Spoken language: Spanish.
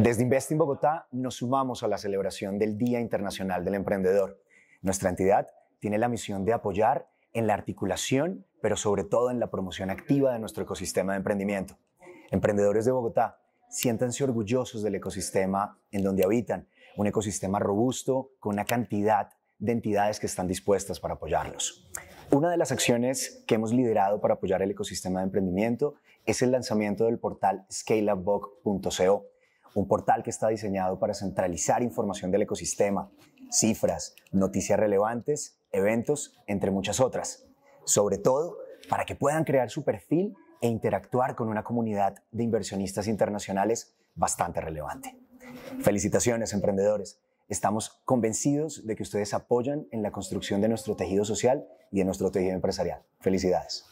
Desde Invest Bogotá nos sumamos a la celebración del Día Internacional del Emprendedor. Nuestra entidad tiene la misión de apoyar en la articulación, pero sobre todo en la promoción activa de nuestro ecosistema de emprendimiento. Emprendedores de Bogotá, siéntanse orgullosos del ecosistema en donde habitan, un ecosistema robusto con una cantidad de entidades que están dispuestas para apoyarlos. Una de las acciones que hemos liderado para apoyar el ecosistema de emprendimiento es el lanzamiento del portal scaleupbog.co un portal que está diseñado para centralizar información del ecosistema, cifras, noticias relevantes, eventos, entre muchas otras. Sobre todo, para que puedan crear su perfil e interactuar con una comunidad de inversionistas internacionales bastante relevante. Felicitaciones, emprendedores. Estamos convencidos de que ustedes apoyan en la construcción de nuestro tejido social y de nuestro tejido empresarial. Felicidades.